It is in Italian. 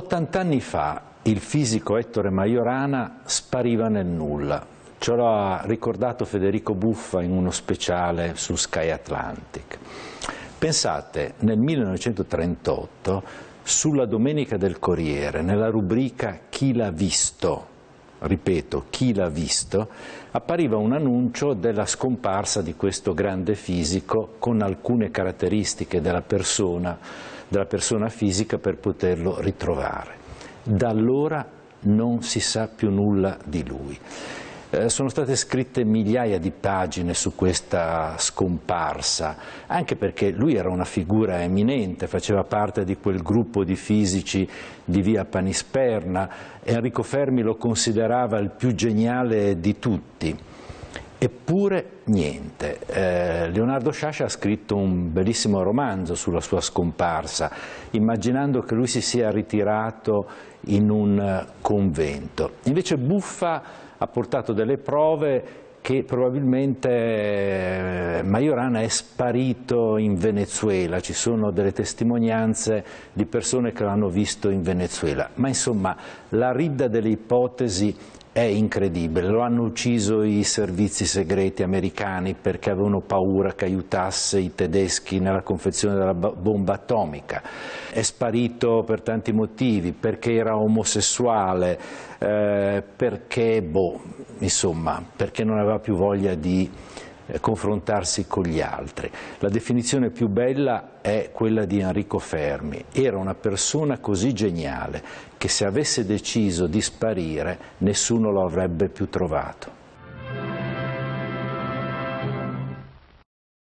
80 anni fa il fisico Ettore Majorana spariva nel nulla. Ce lo ha ricordato Federico Buffa in uno speciale su Sky Atlantic. Pensate, nel 1938, sulla Domenica del Corriere, nella rubrica Chi l'ha visto, ripeto, chi l'ha visto, appariva un annuncio della scomparsa di questo grande fisico con alcune caratteristiche della persona, della persona fisica per poterlo ritrovare. Da allora non si sa più nulla di lui. Eh, sono state scritte migliaia di pagine su questa scomparsa, anche perché lui era una figura eminente, faceva parte di quel gruppo di fisici di via Panisperna, Enrico Fermi lo considerava il più geniale di tutti. Eppure niente, eh, Leonardo Sciascia ha scritto un bellissimo romanzo sulla sua scomparsa, immaginando che lui si sia ritirato in un eh, convento. Invece Buffa ha portato delle prove che probabilmente eh, Majorana è sparito in Venezuela, ci sono delle testimonianze di persone che l'hanno visto in Venezuela, ma insomma la ridda delle ipotesi è incredibile, lo hanno ucciso i servizi segreti americani perché avevano paura che aiutasse i tedeschi nella confezione della bomba atomica, è sparito per tanti motivi, perché era omosessuale, eh, perché, boh, insomma, perché non aveva più voglia di eh, confrontarsi con gli altri. La definizione più bella è quella di Enrico Fermi. Era una persona così geniale che se avesse deciso di sparire nessuno lo avrebbe più trovato.